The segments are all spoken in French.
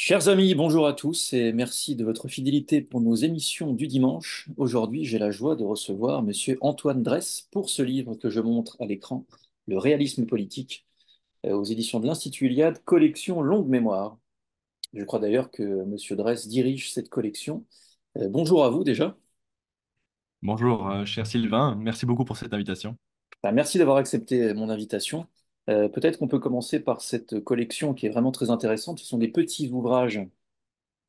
Chers amis, bonjour à tous et merci de votre fidélité pour nos émissions du dimanche. Aujourd'hui, j'ai la joie de recevoir Monsieur Antoine Dress pour ce livre que je montre à l'écran, Le réalisme politique, euh, aux éditions de l'Institut Iliade, collection Longue Mémoire. Je crois d'ailleurs que Monsieur Dress dirige cette collection. Euh, bonjour à vous déjà. Bonjour, euh, cher Sylvain. Merci beaucoup pour cette invitation. Ben, merci d'avoir accepté mon invitation. Euh, peut-être qu'on peut commencer par cette collection qui est vraiment très intéressante. Ce sont des petits ouvrages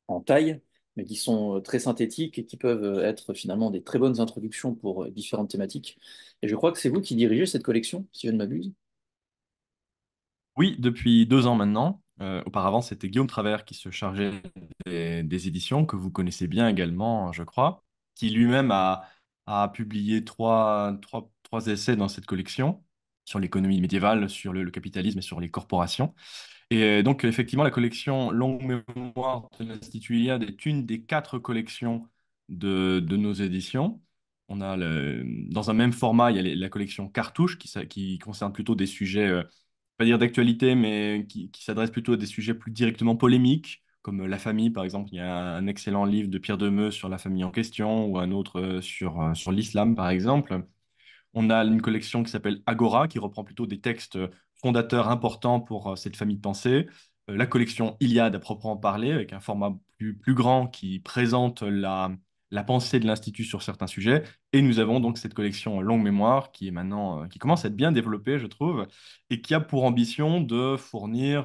en taille, mais qui sont euh, très synthétiques et qui peuvent euh, être finalement des très bonnes introductions pour différentes thématiques. Et je crois que c'est vous qui dirigez cette collection, si je ne m'abuse. Oui, depuis deux ans maintenant. auparavant, c'était Guillaume Travers qui se chargeait des, éditions, que vous connaissez bien également, je crois, qui lui-même a, publié trois, trois essais dans cette collection sur l'économie médiévale, sur le, capitalisme et sur les corporations. Et euh, donc, effectivement, la collection Longue Mémoire de l'Institut Iliade est une des quatre collections de, nos éditions. On a dans un même format, il y a la collection Cartouche qui, concerne plutôt des sujets, euh, pas dire d'actualité, mais qui, qui s'adresse plutôt à des sujets plus directement polémiques, comme euh, la famille, par exemple. Il y a un excellent livre de Pierre Demeux sur la famille en question, ou un autre sur, sur l'islam, par exemple. On a une collection qui s'appelle Agora, qui reprend plutôt des textes euh, fondateurs importants pour euh, cette famille de pensée. Euh, la collection Iliade à proprement parler, avec un format plus, plus grand qui présente la, pensée de l'Institut sur certains sujets. Et nous avons donc cette collection Longue Mémoire qui est maintenant, qui commence à être bien développée, je trouve, et qui a pour ambition de fournir,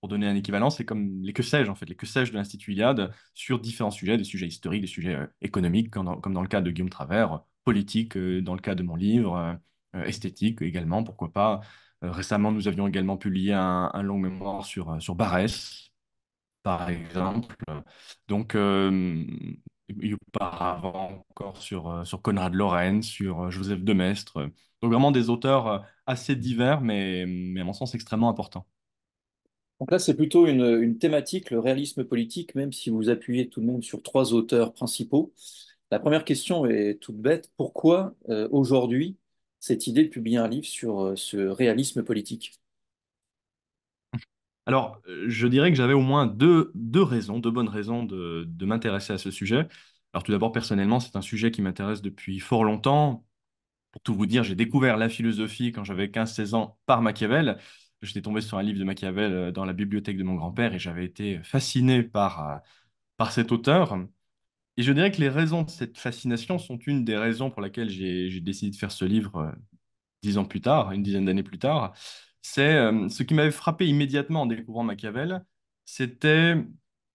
pour donner un équivalent, c'est comme les que sais-je, en fait, les que sais-je de l'Institut Iliade sur différents sujets, des sujets historiques, des sujets économiques, comme dans, comme dans le cas de Guillaume Travers, politique euh, dans le cas de mon livre, euh, euh, esthétique également, pourquoi pas. récemment, nous avions également publié un, un long mémoire sur, sur Barès, par exemple. Donc, par avant encore sur, sur Conrad Loren, sur Joseph Demestre. Donc vraiment des auteurs assez divers, mais, mais à mon sens extrêmement importants. Donc là, c'est plutôt une, une, thématique, le réalisme politique, même si vous appuyez tout de même sur trois auteurs principaux. La première question est toute bête. Pourquoi euh, aujourd'hui cette idée de publier un livre sur euh, ce réalisme politique Alors, euh, je dirais que j'avais au moins deux, deux, raisons, deux bonnes raisons de, de m'intéresser à ce sujet. Alors tout d'abord, personnellement, c'est un sujet qui m'intéresse depuis fort longtemps. Pour tout vous dire, j'ai découvert la philosophie quand j'avais 15-16 ans par Machiavel. J'étais tombé sur un livre de Machiavel dans la bibliothèque de mon grand-père et j'avais été fasciné par, par cet auteur. Et je dirais que les raisons de cette fascination sont une des raisons pour laquelle j'ai décidé de faire ce livre euh, dix ans plus tard, une dizaine d'années plus tard. C'est euh, ce qui m'avait frappé immédiatement en découvrant Machiavel, c'était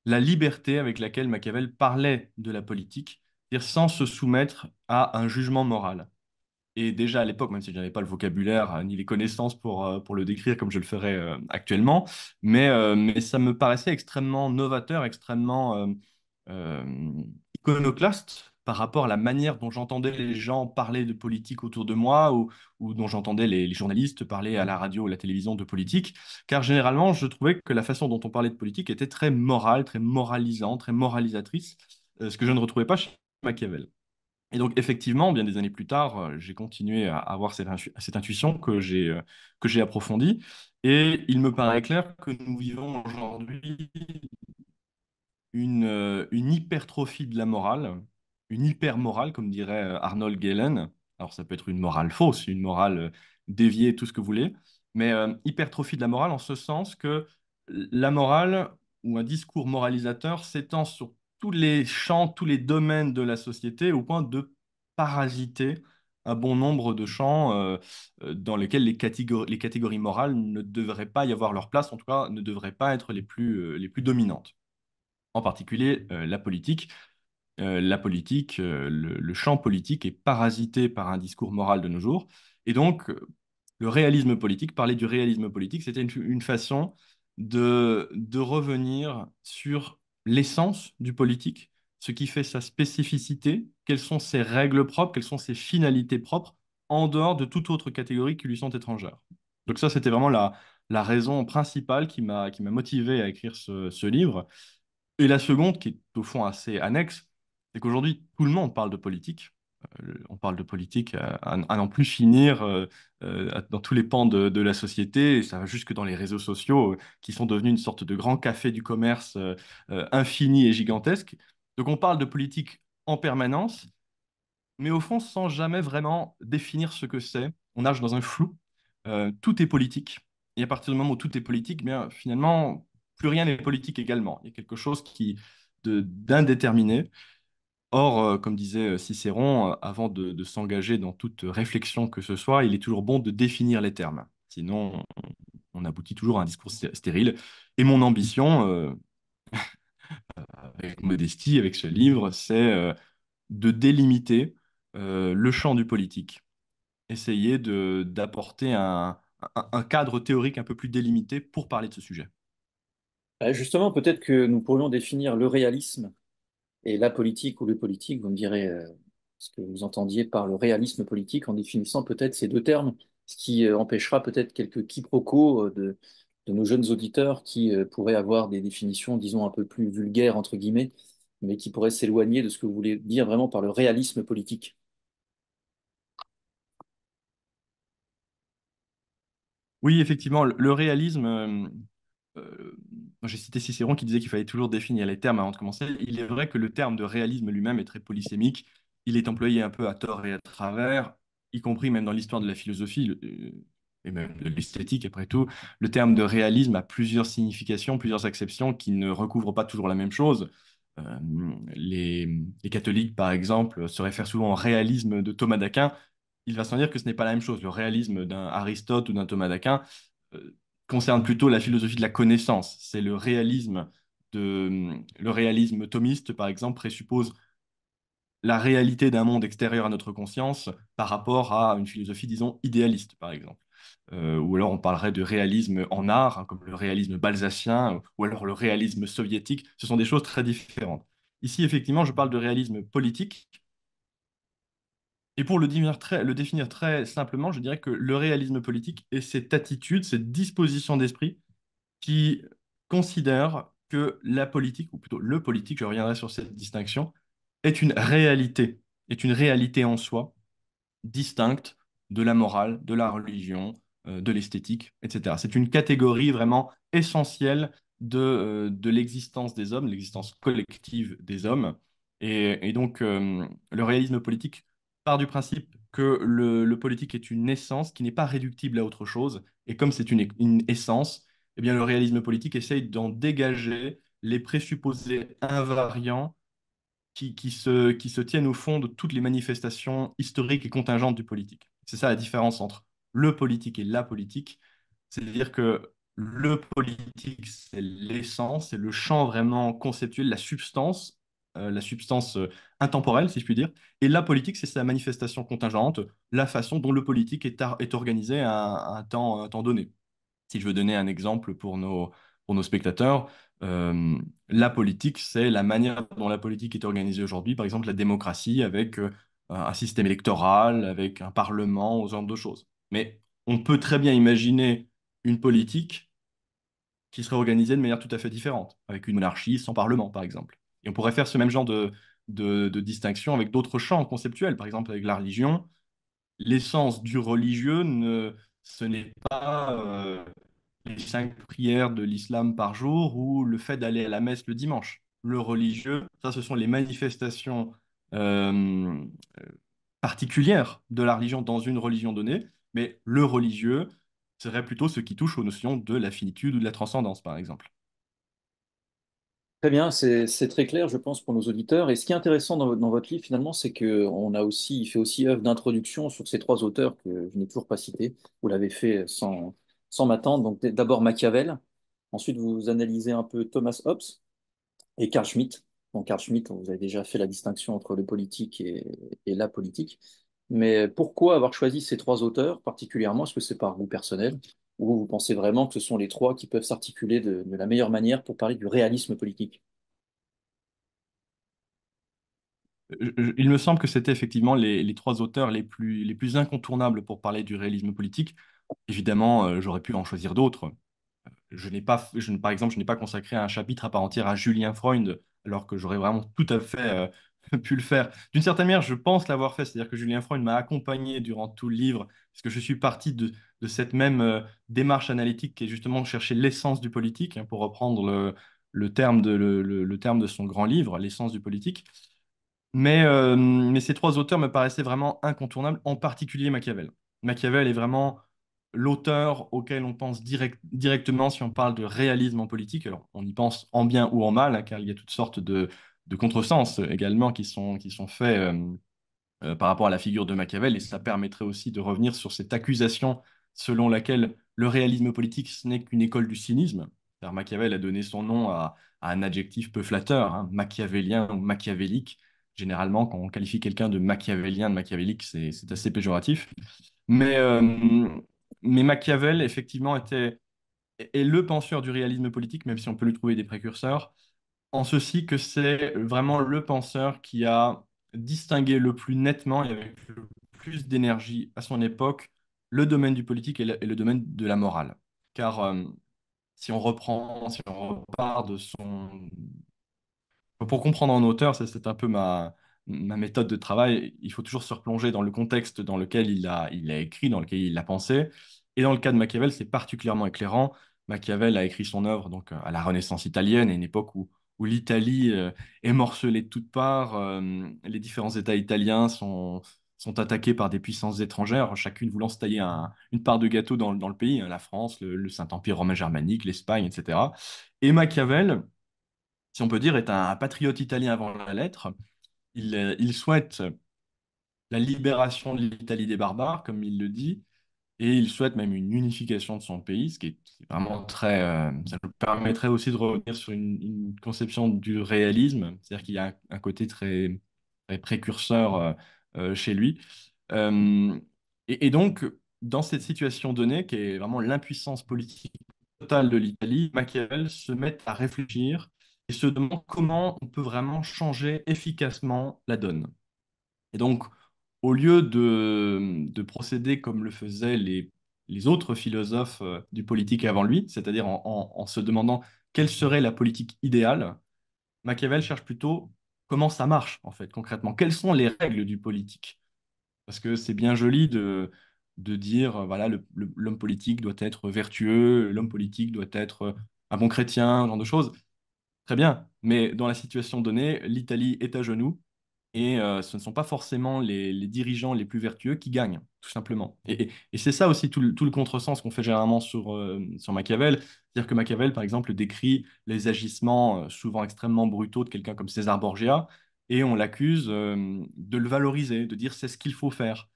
la liberté avec laquelle Machiavel parlait de la politique, dire sans se soumettre à un jugement moral. Et déjà à l'époque, même si je n'avais pas le vocabulaire euh, ni les connaissances pour, pour le décrire comme je le ferais actuellement, mais, mais ça me paraissait extrêmement novateur, extrêmement iconoclaste par rapport à la manière dont j'entendais les gens parler de politique autour de moi ou, dont j'entendais les, journalistes parler à la radio ou la télévision de politique, car généralement, je trouvais que la façon dont on parlait de politique était très morale, très moralisante, très moralisatrice, euh, ce que je ne retrouvais pas chez Machiavel. Et donc, effectivement, bien des années plus tard, euh, j'ai continué à avoir cette, cette intuition euh, que j'ai approfondie. Et il me paraît clair que nous vivons aujourd'hui euh, une, hypertrophie de la morale, une hyper-morale, comme dirait euh, Arnold Galen. Alors, ça peut être une morale fausse, une morale euh, déviée, tout ce que vous voulez, mais hypertrophie de la morale en ce sens que la morale ou un discours moralisateur s'étend sur tous les champs, tous les domaines de la société au point de parasiter un bon nombre de champs dans lesquels les catégories, les catégories morales ne devraient pas y avoir leur place, en tout cas ne devraient pas être les plus, les plus dominantes en particulier euh, la politique. Euh, la politique, euh, le, champ politique est parasité par un discours moral de nos jours. Et donc, le réalisme politique, parler du réalisme politique, c'était une, façon de, de revenir sur l'essence du politique, ce qui fait sa spécificité, quelles sont ses règles propres, quelles sont ses finalités propres, en dehors de toute autre catégorie qui lui sont étrangères. Donc ça, c'était vraiment la, la raison principale qui m'a motivé à écrire ce, ce livre. Et la seconde, qui est au fond assez annexe, c'est qu'aujourd'hui, tout le monde parle de politique. Euh, on parle de politique à, à n'en plus finir euh, euh, dans tous les pans de, la société, ça va jusque dans les réseaux sociaux, qui sont devenus une sorte de grand café du commerce infini et gigantesque. Donc on parle de politique en permanence, mais au fond, sans jamais vraiment définir ce que c'est. On nage dans un flou. tout est politique. Et à partir du moment où tout est politique, eh bien, finalement, plus rien n'est politique également. Il y a quelque chose qui d'indéterminé. Or, euh, comme disait euh, Cicéron, euh, avant de, s'engager dans toute réflexion que ce soit, il est toujours bon de définir les termes. Sinon, on aboutit toujours à un discours stérile. Et mon ambition, avec modestie, avec ce livre, c'est de délimiter le champ du politique. Essayer d'apporter un cadre théorique un peu plus délimité pour parler de ce sujet. Bah, justement, peut-être que nous pourrions définir le réalisme et la politique ou le politique. Vous me direz euh, ce que vous entendiez par le réalisme politique en définissant peut-être ces deux termes, ce qui euh, empêchera peut-être quelques quiproquos euh, de, nos jeunes auditeurs qui pourraient avoir des définitions, disons, un peu plus vulgaires, entre guillemets, mais qui pourraient s'éloigner de ce que vous voulez dire vraiment par le réalisme politique. Oui, effectivement, le réalisme, euh, j'ai cité Cicéron qui disait qu'il fallait toujours définir les termes avant de commencer. Il est vrai que le terme de réalisme lui-même est très polysémique. Il est employé un peu à tort et à travers, y compris même dans l'histoire de la philosophie euh, et même de l'esthétique après tout. Le terme de réalisme a plusieurs significations, plusieurs acceptions qui ne recouvrent pas toujours la même chose. Euh, les, catholiques, par exemple, se réfèrent souvent au réalisme de Thomas d'Aquin. Il va sans dire que ce n'est pas la même chose. Le réalisme d'un Aristote ou d'un Thomas d'Aquin, concerne plutôt la philosophie de la connaissance. C'est le réalisme de le réalisme thomiste, par exemple, présuppose la réalité d'un monde extérieur à notre conscience par rapport à une philosophie, disons, idéaliste, par exemple. Euh, ou alors on parlerait de réalisme en art, hein, comme le réalisme balsacien, ou alors le réalisme soviétique. Ce sont des choses très différentes. Ici, effectivement, je parle de réalisme politique, et pour le définir, très, le définir très simplement, je dirais que le réalisme politique est cette attitude, cette disposition d'esprit qui considère que la politique, ou plutôt le politique, je reviendrai sur cette distinction, est une réalité, est une réalité en soi, distincte de la morale, de la religion, euh, de l'esthétique, etc. C'est une catégorie vraiment essentielle de, euh, de l'existence des hommes, l'existence collective des hommes. Et, donc, euh, le réalisme politique du principe que le, politique est une essence qui n'est pas réductible à autre chose. Et comme c'est une, essence, eh bien, le réalisme politique essaye d'en dégager les présupposés invariants qui, qui, se, qui se tiennent au fond de toutes les manifestations historiques et contingentes du politique. C'est ça la différence entre le politique et la politique. C'est-à-dire que le politique, c'est l'essence, c'est le champ vraiment conceptuel, la substance euh, la substance euh, intemporelle, si je puis dire. Et la politique, c'est sa manifestation contingente, la façon dont le politique est, organisé à, un temps, donné. Si je veux donner un exemple pour nos, pour nos spectateurs, euh, la politique, c'est la manière dont la politique est organisée aujourd'hui, par exemple la démocratie avec un système électoral, avec un parlement, aux genre de choses. Mais on peut très bien imaginer une politique qui serait organisée de manière tout à fait différente, avec une monarchie sans parlement, par exemple. Et on pourrait faire ce même genre de, de, distinction avec d'autres champs conceptuels, par exemple avec la religion. L'essence du religieux, ce n'est pas euh, les cinq prières de l'islam par jour ou le fait d'aller à la messe le dimanche. Le religieux, ça, ce sont les manifestations euh, particulières de la religion dans une religion donnée, mais le religieux serait plutôt ce qui touche aux notions de la finitude ou de la transcendance, par exemple. Très bien, c'est très clair, je pense, pour nos auditeurs. Et ce qui est intéressant dans, votre- livre, finalement, c'est que a aussi, il fait aussi œuvre d'introduction sur ces trois auteurs que je n'ai toujours pas cités. Vous l'avez fait sans, m'attendre. Donc, d'abord Machiavel, ensuite vous analysez un peu Thomas Hobbes et Carl Schmitt. Donc Carl Schmitt, vous avez déjà fait la distinction entre le politique et, et la politique. Mais pourquoi avoir choisi ces trois auteurs particulièrement? Est-ce que c'est par goût personnel? Ou vous pensez vraiment que ce sont les trois qui peuvent s'articuler de, la meilleure manière pour parler du réalisme politique Il me semble que c'était effectivement les, trois auteurs les plus, les plus incontournables pour parler du réalisme politique. Évidemment, euh, j'aurais pu en choisir d'autres. Euh, je n'ai pas, par exemple, je n'ai pas consacré un chapitre à part entière à Julien Freund, alors que j'aurais vraiment tout à fait euh, pu le faire. D'une certaine manière, je pense l'avoir fait, c'est-à-dire que Julien Freund m'a accompagné durant tout le livre, parce que je suis parti de, cette même euh, démarche analytique qui est justement chercher l'essence du politique, hein, pour reprendre le, terme de, son grand livre, l'essence du politique. Euh, mais, ces trois auteurs me paraissaient vraiment incontournables, en particulier Machiavel. Machiavel est vraiment l'auteur auquel on pense directement si on parle de réalisme en politique. Alors, on y pense en bien ou en mal, hein, car il y a toutes sortes de, de contresens également qui sont, qui sont faits euh, euh, par rapport à la figure de Machiavel, et ça permettrait aussi de revenir sur cette accusation selon laquelle le réalisme politique, ce n'est qu'une école du cynisme. Car Machiavel a donné son nom à, un adjectif peu flatteur, hein, machiavélien ou machiavélique. Généralement, quand on qualifie quelqu'un de machiavélien, de machiavélique, c'est assez péjoratif. Mais, euh, mais Machiavel, effectivement, était, est le penseur du réalisme politique, même si on peut lui trouver des précurseurs en ceci que c'est vraiment le penseur qui a distingué le plus nettement et avec le plus d'énergie à son époque le domaine du politique et le, domaine de la morale. Car euh, si on reprend, si on repart de son... Pour comprendre en auteur, c'est un peu ma, ma méthode de travail, il faut toujours se replonger dans le contexte dans lequel il a, il a écrit, dans lequel il a pensé. Et dans le cas de Machiavel, c'est particulièrement éclairant. Machiavel a écrit son œuvre donc euh, à la Renaissance italienne, à une époque où où l'Italie euh, est morcelée de toutes parts. Euh, les différents États italiens sont, attaqués par des puissances étrangères, chacune voulant se tailler une part de gâteau dans, le pays, hein, la France, le, Saint-Empire romain germanique, l'Espagne, etc. Et Machiavel, si on peut dire, est un, patriote italien avant la lettre. il euh, souhaite la libération de l'Italie des barbares, comme il le dit, et il souhaite même une unification de son pays, ce qui est, vraiment très... Euh, ça nous permettrait aussi de revenir sur une, conception du réalisme, c'est-à-dire qu'il y a un côté très, précurseur euh, euh, chez lui. et, et, donc, dans cette situation donnée, qui est vraiment l'impuissance politique totale de l'Italie, Machiavel se met à réfléchir et se demande comment on peut vraiment changer efficacement la donne. Et donc, au lieu de, procéder comme le faisaient les, autres philosophes euh, du politique avant lui, c'est-à-dire en, se demandant quelle serait la politique idéale, Machiavel cherche plutôt comment ça marche, en fait, concrètement. Quelles sont les règles du politique Parce que c'est bien joli de, dire, euh, voilà, l'homme politique doit être vertueux, l'homme politique doit être euh, un bon chrétien, ce genre de choses. Très bien, mais dans la situation donnée, l'Italie est à genoux, et euh, ce ne sont pas forcément les, dirigeants les plus vertueux qui gagnent, tout simplement. Et, c'est ça aussi tout le, tout le contresens qu'on fait généralement sur, euh, sur Machiavel. C'est-à-dire que Machiavel, par exemple, décrit les agissements euh, souvent extrêmement brutaux de quelqu'un comme César Borgia, et on l'accuse de le valoriser, de dire c'est ce qu'il faut faire.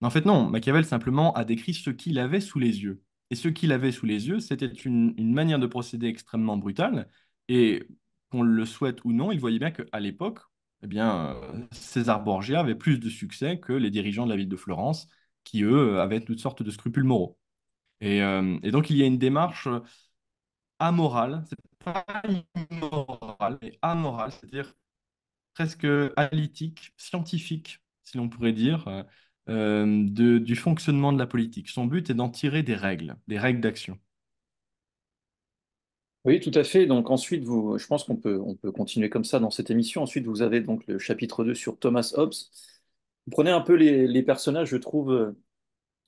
Mais en fait, non, Machiavel simplement a décrit ce qu'il avait sous les yeux. Et ce qu'il avait sous les yeux, c'était une, une manière de procéder extrêmement brutale, et qu'on le souhaite ou non, il voyait bien qu'à l'époque, eh bien, euh, César Borgia avait plus de succès que les dirigeants de la ville de Florence, qui, eux, avaient toutes sortes de scrupules moraux. Et, euh, donc, il y a une démarche euh, amorale, c'est pas immoral mais c'est-à-dire presque analytique, scientifique, si l'on pourrait dire, de, du fonctionnement de la politique. Son but est d'en tirer des règles, des règles d'action. Oui, tout à fait. Donc ensuite, je pense qu'on peut, on peut continuer comme ça dans cette émission. Ensuite, vous avez donc le chapitre 2 sur Thomas Hobbes. Vous prenez un peu les, personnages, je trouve,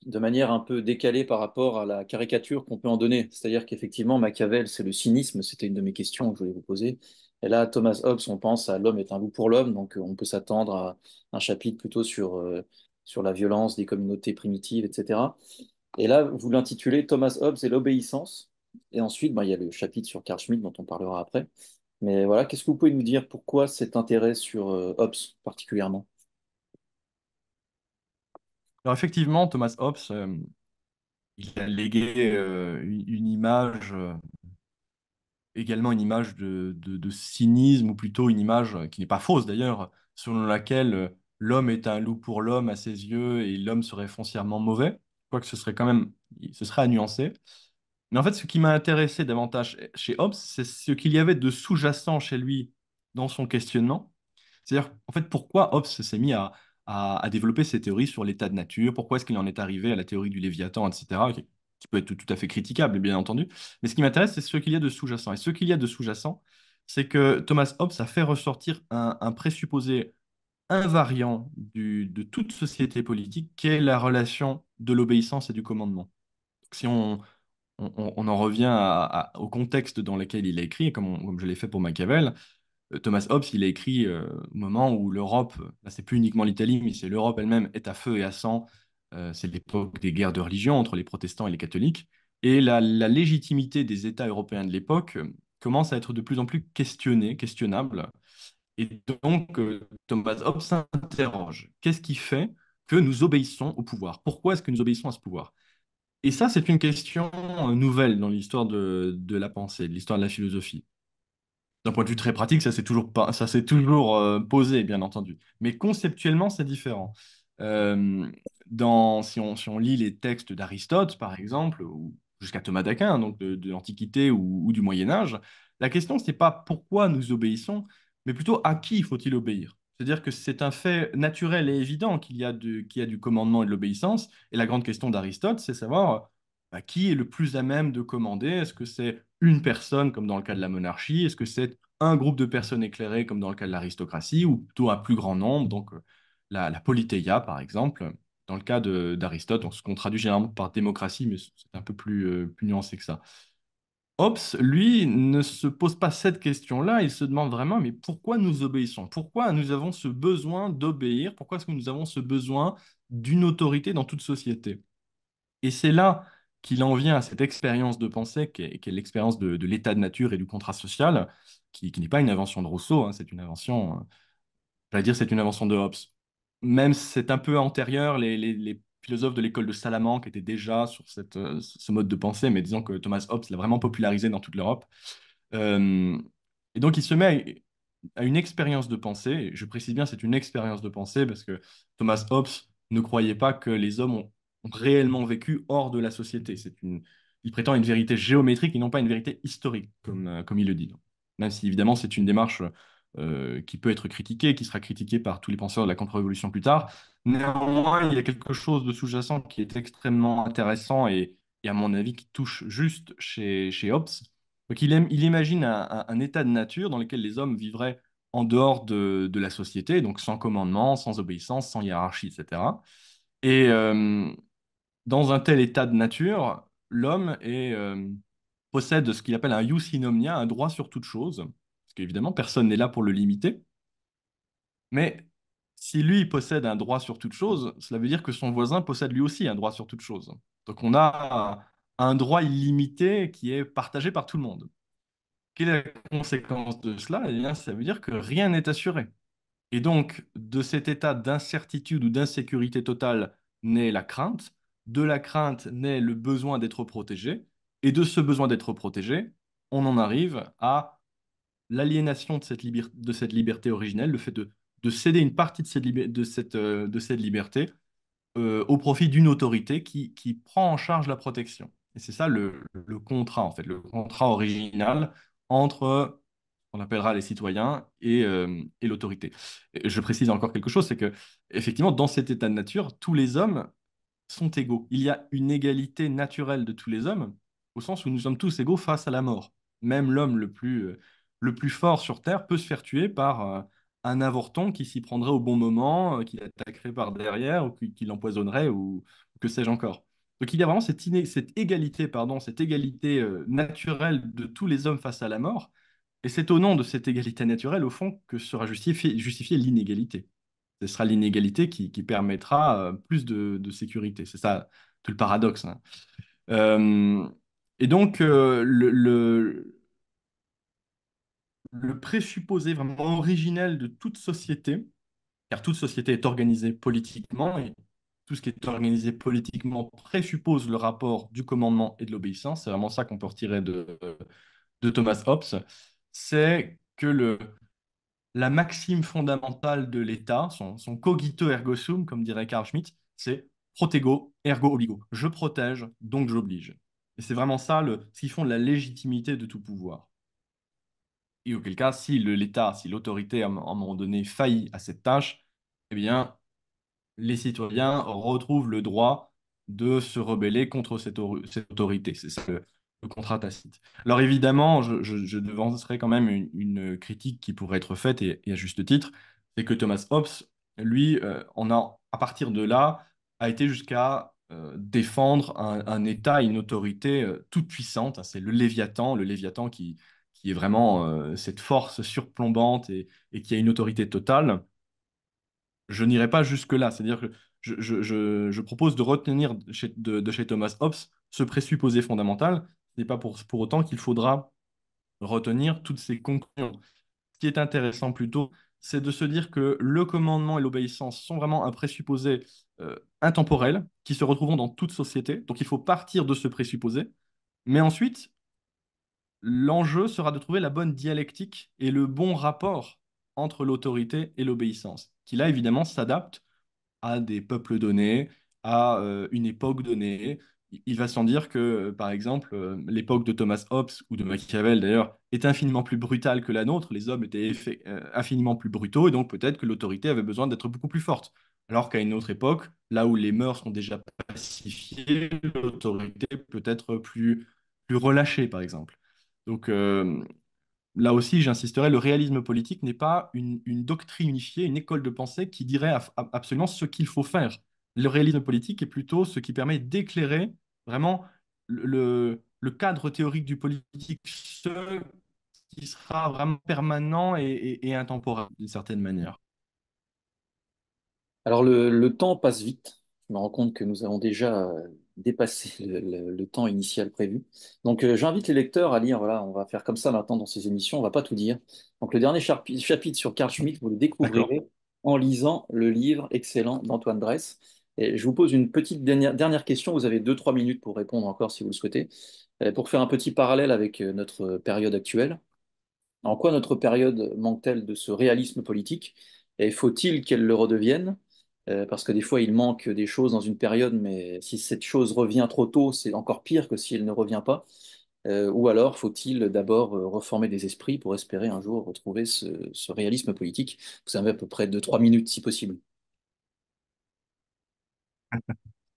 de manière un peu décalée par rapport à la caricature qu'on peut en donner. C'est-à-dire qu'effectivement, Machiavel, c'est le cynisme. C'était une de mes questions que je voulais vous poser. Et là, Thomas Hobbes, on pense à l'homme est un loup pour l'homme. Donc on peut s'attendre à un chapitre plutôt sur, euh, sur la violence des communautés primitives, etc. Et là, vous l'intitulez Thomas Hobbes et l'obéissance. Et ensuite, ben, il y a le chapitre sur Carl Schmitt dont on parlera après. Mais voilà, qu'est-ce que vous pouvez nous dire Pourquoi cet intérêt sur euh, Hobbes particulièrement Alors effectivement, Thomas Hobbes, euh, il a légué euh, une image, également une image de, de, de, cynisme, ou plutôt une image qui n'est pas fausse d'ailleurs, selon laquelle l'homme est un loup pour l'homme à ses yeux et l'homme serait foncièrement mauvais. Quoique ce serait quand même, ce serait à nuancer. Mais en fait, ce qui m'a intéressé davantage chez Hobbes, c'est ce qu'il y avait de sous-jacent chez lui dans son questionnement. C'est-à-dire, en fait, pourquoi Hobbes s'est mis à, développer ses théories sur l'état de nature, pourquoi est-ce qu'il en est arrivé à la théorie du Léviathan, etc., qui, qui peut être tout, à fait critiquable, bien entendu. Mais ce qui m'intéresse, c'est ce qu'il y a de sous-jacent. Et ce qu'il y a de sous-jacent, c'est que Thomas Hobbes a fait ressortir un, présupposé invariant de toute société politique, qui est la relation de l'obéissance et du commandement. Si on, on, en revient au contexte dans lequel il a écrit, comme, je l'ai fait pour Machiavel. Euh, Thomas Hobbes, il a écrit euh, au moment où l'Europe, ce c'est plus uniquement l'Italie, mais c'est l'Europe elle-même, est à feu et à sang. Euh, c'est l'époque des guerres de religion entre les protestants et les catholiques. Et la, légitimité des États européens de l'époque commence à être de plus en plus questionnée, questionnable. Et donc, Thomas Hobbes s'interroge. Qu'est-ce qui fait que nous obéissons au pouvoir Pourquoi est-ce que nous obéissons à ce pouvoir et ça, c'est une question euh, nouvelle dans l'histoire de, de la pensée, de l'histoire de la philosophie. D'un point de vue très pratique, ça s'est toujours, ça c'est toujours euh, posé, bien entendu. Mais conceptuellement, c'est différent. Euh, dans, si on, si on lit les textes d'Aristote, par exemple, ou jusqu'à Thomas d'Aquin, donc de, l'Antiquité ou, du Moyen Âge, la question, n'est pas pourquoi nous obéissons, mais plutôt à qui faut-il obéir. C'est-à-dire que c'est un fait naturel et évident qu'il y, y, a du commandement et de l'obéissance. Et la grande question d'Aristote, c'est savoir bah, qui est le plus à même de commander. Est-ce que c'est une personne, comme dans le cas de la monarchie Est-ce que c'est un groupe de personnes éclairées, comme dans le cas de l'aristocratie, ou plutôt un plus grand nombre Donc, euh, la, la politéia, par exemple. Dans le cas d'Aristote, ce qu'on traduit généralement par démocratie, mais c'est un peu plus, euh, plus nuancé que ça. Hobbes, lui, ne se pose pas cette question-là, il se demande vraiment, mais pourquoi nous obéissons Pourquoi nous avons ce besoin d'obéir Pourquoi est-ce que nous avons ce besoin d'une autorité dans toute société Et c'est là qu'il en vient à cette expérience de pensée qui est, l'expérience de, l'état de nature et du contrat social, qui, n'est pas une invention de Rousseau, hein, c'est une invention, À euh, dire c'est une invention de Hobbes. Même c'est un peu antérieur, les philosophe de l'école de Salamanque était déjà sur euh, ce mode de pensée, mais disons que Thomas Hobbes l'a vraiment popularisé dans toute l'Europe. Euh, et donc il se met à, une expérience de pensée, je précise bien c'est une expérience de pensée parce que Thomas Hobbes ne croyait pas que les hommes ont, réellement vécu hors de la société. il prétend une vérité géométrique et non pas une vérité historique, comme, euh, comme il le dit. Même si évidemment c'est une démarche euh, qui peut être critiqué, qui sera critiqué par tous les penseurs de la contre-révolution plus tard. Néanmoins, il y a quelque chose de sous-jacent qui est extrêmement intéressant et, à mon avis qui touche juste chez, Hobbes. il, imagine un, état de nature dans lequel les hommes vivraient en dehors de, la société, donc sans commandement, sans obéissance, sans hiérarchie, etc. Et euh, dans un tel état de nature, l'homme euh, possède ce qu'il appelle un omnia », un droit sur toute chose parce qu'évidemment, personne n'est là pour le limiter. Mais si lui possède un droit sur toute chose, cela veut dire que son voisin possède lui aussi un droit sur toute chose. Donc on a un droit illimité qui est partagé par tout le monde. Quelle est la conséquence de cela eh bien, Ça veut dire que rien n'est assuré. Et donc, de cet état d'incertitude ou d'insécurité totale naît la crainte, de la crainte naît le besoin d'être protégé, et de ce besoin d'être protégé, on en arrive à l'aliénation de, cette de cette liberté originelle, le fait de, céder une partie de cette, de cette, euh, de cette liberté euh, au profit d'une autorité qui, qui, prend en charge la protection. Et c'est ça le, contrat, en fait, le contrat original entre on appellera les citoyens et, euh, et l'autorité. Je précise encore quelque chose, c'est que effectivement, dans cet état de nature, tous les hommes sont égaux. Il y a une égalité naturelle de tous les hommes, au sens où nous sommes tous égaux face à la mort. Même l'homme le plus, le plus fort sur Terre peut se faire tuer par euh, un avorton qui s'y prendrait au bon moment, euh, qui l'attaquerait par derrière, ou qui, l'empoisonnerait, ou, que sais-je encore. Donc il y a vraiment cette, égalité, pardon, cette égalité euh, naturelle de tous les hommes face à la mort. Et c'est au nom de cette égalité naturelle, au fond, que sera justifiée l'inégalité. Ce sera l'inégalité qui, permettra plus de, sécurité. C'est ça tout le paradoxe. Hein. et donc, le le présupposé vraiment originel de toute société, car toute société est organisée politiquement et tout ce qui est organisé politiquement présuppose le rapport du commandement et de l'obéissance. C'est vraiment ça qu'on peut retirer de, Thomas Hobbes. C'est que le, la maxime fondamentale de l'État, son, cogito ergo sum, comme dirait Carl Schmitt, c'est protego ergo obligo. Je protège, donc j'oblige. Et c'est vraiment ça ce qui font la légitimité de tout pouvoir. Et auquel cas, si l'État, si l'autorité à un moment donné faillit à cette tâche, eh bien, les citoyens retrouvent le droit de se rebeller contre cette, autorité. C'est ça le, contrat tacite. Alors évidemment, je, je, devancerai quand même une, critique qui pourrait être faite, et, à juste titre, c'est que Thomas Hobbes, lui, euh, a, à partir de là, a été jusqu'à euh, défendre un, État, une autorité euh, toute puissante. Hein, c'est le Léviathan, le Léviathan qui, qui est vraiment euh, cette force surplombante et, qui a une autorité totale, je n'irai pas jusque-là. C'est-à-dire que je, propose de retenir de chez, Thomas Hobbes ce présupposé fondamental. Ce n'est pas pour, pour autant qu'il faudra retenir toutes ces conclusions. Ce qui est intéressant plutôt, c'est de se dire que le commandement et l'obéissance sont vraiment un présupposé euh, intemporel qui se retrouveront dans toute société. Donc il faut partir de ce présupposé. Mais ensuite, l'enjeu sera de trouver la bonne dialectique et le bon rapport entre l'autorité et l'obéissance, qui là évidemment s'adapte à des peuples donnés, à euh, une époque donnée. Il va sans dire que, euh, par exemple, euh, l'époque de Thomas Hobbes ou de Machiavel d'ailleurs est infiniment plus brutale que la nôtre. Les hommes étaient infiniment plus brutaux et donc peut-être que l'autorité avait besoin d'être beaucoup plus forte. Alors qu'à une autre époque, là où les mœurs sont déjà pacifiées, l'autorité peut être plus relâchée, par exemple. Donc euh, là aussi, j'insisterai, le réalisme politique n'est pas une, doctrine unifiée, une école de pensée qui dirait absolument ce qu'il faut faire. Le réalisme politique est plutôt ce qui permet d'éclairer vraiment le, cadre théorique du politique, ce qui sera vraiment permanent et, intemporel d'une certaine manière. Alors le, le temps passe vite. Je me rends compte que nous avons déjà euh, dépasser le, temps initial prévu. Donc euh, j'invite les lecteurs à lire, voilà, on va faire comme ça maintenant dans ces émissions, on ne va pas tout dire. Donc le dernier chapitre sur Carl Schmitt, vous le découvrirez en lisant le livre excellent d'Antoine Dress. Et je vous pose une petite dernière, question, vous avez deux, trois minutes pour répondre encore si vous le souhaitez, euh, pour faire un petit parallèle avec euh, notre période actuelle. En quoi notre période manque-t-elle de ce réalisme politique et faut-il qu'elle le redevienne euh, parce que des fois, il manque des choses dans une période, mais si cette chose revient trop tôt, c'est encore pire que si elle ne revient pas. Euh, ou alors faut-il d'abord euh, reformer des esprits pour espérer un jour retrouver ce, réalisme politique Vous avez à peu près 2-3 minutes si possible.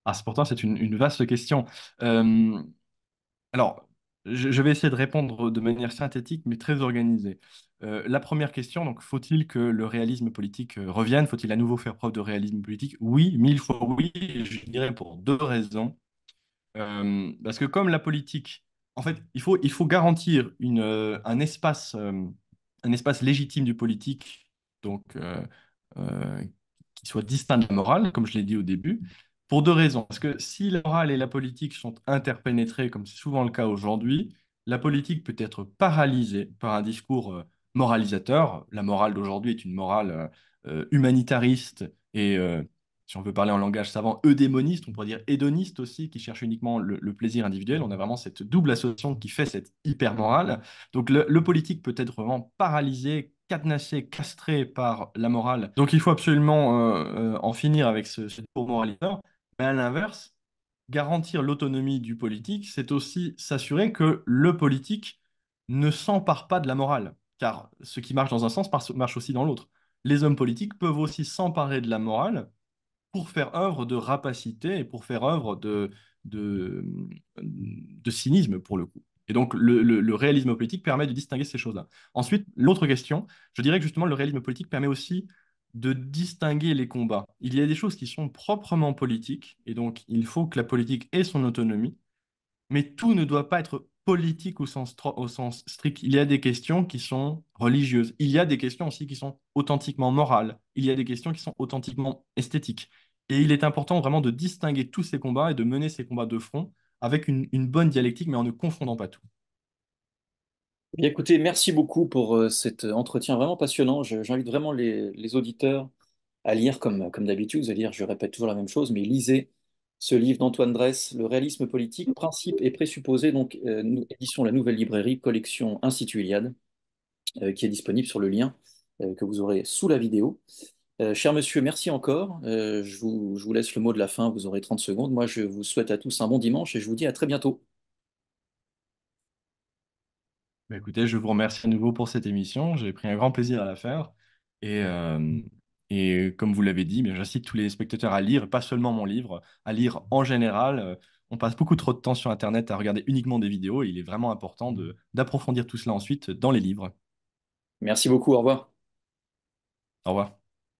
Ah, pourtant, c'est une, vaste question. alors, je, vais essayer de répondre de manière synthétique, mais très organisée. Euh, la première question, donc, faut-il que le réalisme politique euh, revienne Faut-il à nouveau faire preuve de réalisme politique Oui, mille fois oui, je dirais pour deux raisons. Euh, parce que comme la politique, en fait, il faut, il faut garantir une, un, espace, un espace légitime du politique, donc qui soit distinct de la morale, comme je l'ai dit au début, pour deux raisons. Parce que si la morale et la politique sont interpénétrées, comme c'est souvent le cas aujourd'hui, la politique peut être paralysée par un discours moralisateur. La morale d'aujourd'hui est une morale euh, euh, humanitariste et, euh, si on veut parler en langage savant, eudémoniste, on pourrait dire hédoniste aussi, qui cherche uniquement le, plaisir individuel. On a vraiment cette double association qui fait cette hyper-morale. Donc le, politique peut être vraiment paralysé, cadenassé, castré par la morale. Donc il faut absolument en finir avec ce, ce discours moralisateur. Mais à l'inverse, garantir l'autonomie du politique, c'est aussi s'assurer que le politique ne s'empare pas de la morale car ce qui marche dans un sens marche aussi dans l'autre. Les hommes politiques peuvent aussi s'emparer de la morale pour faire œuvre de rapacité et pour faire œuvre de, de, cynisme, pour le coup. Et donc, le, le réalisme politique permet de distinguer ces choses-là. Ensuite, l'autre question, je dirais que justement, le réalisme politique permet aussi de distinguer les combats. Il y a des choses qui sont proprement politiques, et donc il faut que la politique ait son autonomie, mais tout ne doit pas être politique au sens, au sens strict. Il y a des questions qui sont religieuses. Il y a des questions aussi qui sont authentiquement morales. Il y a des questions qui sont authentiquement esthétiques. Et il est important vraiment de distinguer tous ces combats et de mener ces combats de front avec une, bonne dialectique, mais en ne confondant pas tout. Eh bien, écoutez, merci beaucoup pour euh, cet entretien vraiment passionnant. J'invite vraiment les, auditeurs à lire comme, comme d'habitude. Vous allez lire, je répète toujours la même chose, mais lisez ce livre d'Antoine Dresse, Le réalisme politique, principe et présupposé, donc euh, nous édition La Nouvelle Librairie, collection Institut Iliade, euh, qui est disponible sur le lien euh, que vous aurez sous la vidéo. cher monsieur, merci encore. Je vous, laisse le mot de la fin, vous aurez 30 secondes. Moi, je vous souhaite à tous un bon dimanche et je vous dis à très bientôt. Bah, écoutez, je vous remercie à nouveau pour cette émission. J'ai pris un grand plaisir à la faire. Et et comme vous l'avez dit, j'incite tous les spectateurs à lire, pas seulement mon livre, à lire en général. On passe beaucoup trop de temps sur Internet à regarder uniquement des vidéos et il est vraiment important d'approfondir tout cela ensuite dans les livres. Merci beaucoup, au revoir. Au revoir.